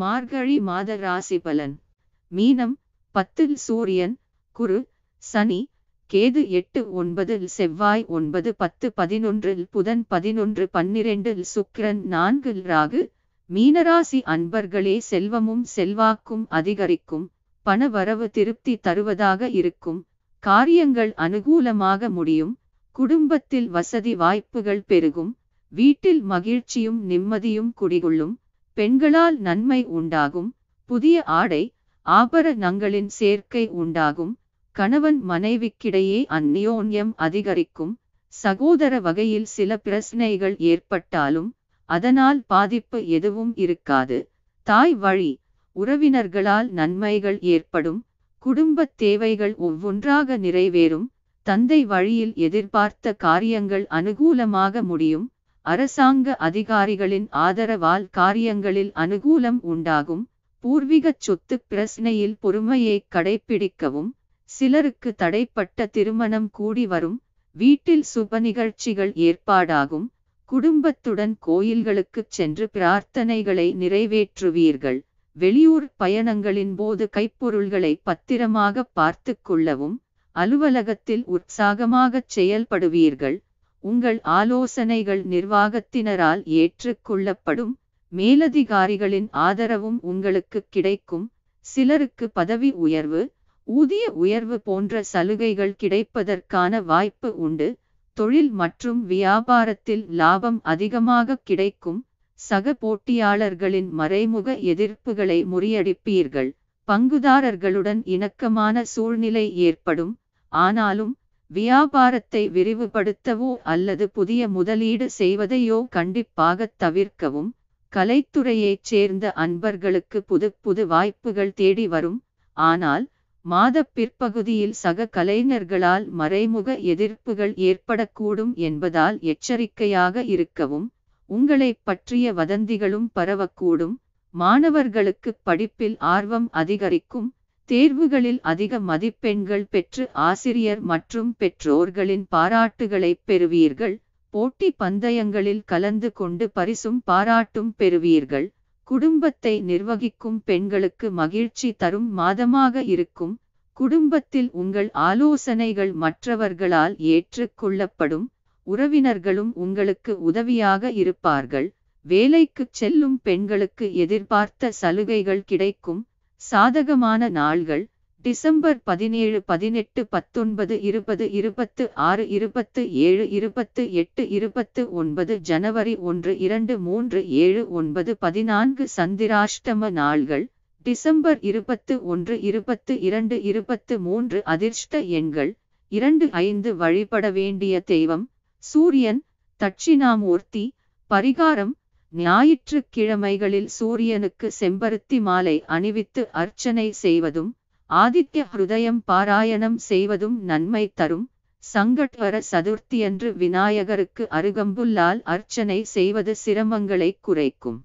மார்கழி மாத ராசி பலன் மீனம் பத்தில் சூரியன் குரு சனி கேது எட்டு ஒன்பதில் செவ்வாய் ஒன்பது பத்து பதினொன்றில் புதன் பதினொன்று பன்னிரெண்டில் சுக்கிரன் நான்கில் ராகு மீனராசி அன்பர்களே செல்வமும் செல்வாக்கும் அதிகரிக்கும் பணவரவு திருப்தி தருவதாக இருக்கும் காரியங்கள் அனுகூலமாக முடியும் குடும்பத்தில் வசதி வாய்ப்புகள் பெருகும் வீட்டில் மகிழ்ச்சியும் நிம்மதியும் குடிகொள்ளும் பெண்களால் நன்மை உண்டாகும் புதிய ஆடை ஆபரணங்களின் சேர்க்கை உண்டாகும் கணவன் மனைவிக்கிடையே அந்நியோன்யம் அதிகரிக்கும் சகோதர வகையில் சில பிரச்சனைகள் ஏற்பட்டாலும் அதனால் பாதிப்பு எதுவும் இருக்காது தாய் வழி உறவினர்களால் நன்மைகள் ஏற்படும் குடும்ப தேவைகள் ஒவ்வொன்றாக நிறைவேறும் தந்தை வழியில் எதிர்பார்த்த காரியங்கள் அனுகூலமாக முடியும் அரசாங்க அதிகாரிகளின் ஆதரவால் காரியங்களில் அனுகூலம் உண்டாகும் பூர்வீகச் சொத்து பிரச்சனையில் பொறுமையை கடைப்பிடிக்கவும் சிலருக்கு தடைப்பட்ட திருமணம் கூடி வரும் வீட்டில் சுப நிகழ்ச்சிகள் ஏற்பாடாகும் குடும்பத்துடன் கோயில்களுக்குச் சென்று பிரார்த்தனைகளை நிறைவேற்றுவீர்கள் வெளியூர் பயணங்களின் போது கைப்பொருள்களை பத்திரமாக பார்த்து கொள்ளவும் அலுவலகத்தில் உற்சாகமாகச் செயல்படுவீர்கள் உங்கள் ஆலோசனைகள் நிர்வாகத்தினரால் ஏற்றுக்கொள்ளப்படும் மேலதிகாரிகளின் ஆதரவும் உங்களுக்கு கிடைக்கும் சிலருக்கு பதவி உயர்வு ஊதிய உயர்வு போன்ற சலுகைகள் கிடைப்பதற்கான வாய்ப்பு உண்டு தொழில் மற்றும் வியாபாரத்தில் லாபம் அதிகமாக கிடைக்கும் சக போட்டியாளர்களின் மறைமுக எதிர்ப்புகளை முறியடிப்பீர்கள் பங்குதாரர்களுடன் இணக்கமான சூழ்நிலை ஏற்படும் ஆனாலும் வியாபாரத்தை விரிவுபடுத்தவோ அல்லது புதிய முதலீடு செய்வதையோ கண்டிப்பாக தவிர்க்கவும் கலைத்துறையைச் சேர்ந்த அன்பர்களுக்கு புது புது வாய்ப்புகள் தேடி வரும் ஆனால் மாத பிற்பகுதியில் சக கலைஞர்களால் மறைமுக எதிர்ப்புகள் ஏற்படக்கூடும் என்பதால் எச்சரிக்கையாக இருக்கவும் உங்களை பற்றிய வதந்திகளும் பரவக்கூடும் மாணவர்களுக்கு படிப்பில் ஆர்வம் அதிகரிக்கும் தேர்வுகளில் அதிக மதிப்பெண்கள் பெற்று ஆசிரியர் மற்றும் பெற்றோர்களின் பாராட்டுகளை பெறுவீர்கள் போட்டி பந்தயங்களில் கலந்து கொண்டு பரிசும் பாராட்டும் பெறுவீர்கள் குடும்பத்தை நிர்வகிக்கும் பெண்களுக்கு மகிழ்ச்சி தரும் மாதமாக இருக்கும் குடும்பத்தில் உங்கள் ஆலோசனைகள் மற்றவர்களால் ஏற்றுக்கொள்ளப்படும் உறவினர்களும் உங்களுக்கு உதவியாக இருப்பார்கள் வேலைக்கு செல்லும் பெண்களுக்கு எதிர்பார்த்த சலுகைகள் கிடைக்கும் சாதகமான நாள்கள் டிசம்பர் பதினேழு பதினெட்டு பத்தொன்பது இருபது இருபத்து ஆறு இருபத்து ஏழு இருபத்து எட்டு இருபத்து ஒன்பது ஜனவரி ஒன்று இரண்டு மூன்று ஏழு ஒன்பது பதினான்கு சந்திராஷ்டம நாள்கள் டிசம்பர் இருபத்து ஒன்று இருபத்து இரண்டு இருபத்து மூன்று அதிர்ஷ்ட எண்கள் இரண்டு ஐந்து வழிபட வேண்டிய தெய்வம் சூரியன் தட்சிணாமூர்த்தி பரிகாரம் ஞாயிற்றுக்கிழமைகளில் சூரியனுக்கு செம்பருத்தி மாலை அணிவித்து அர்ச்சனை செய்வதும் ஆதித்ய ஹிருதயம் பாராயணம் செய்வதும் நன்மை தரும் சங்கட்வர சதுர்த்தியன்று விநாயகருக்கு அருகம்புல்லால் அர்ச்சனை செய்வது சிரமங்களை குறைக்கும்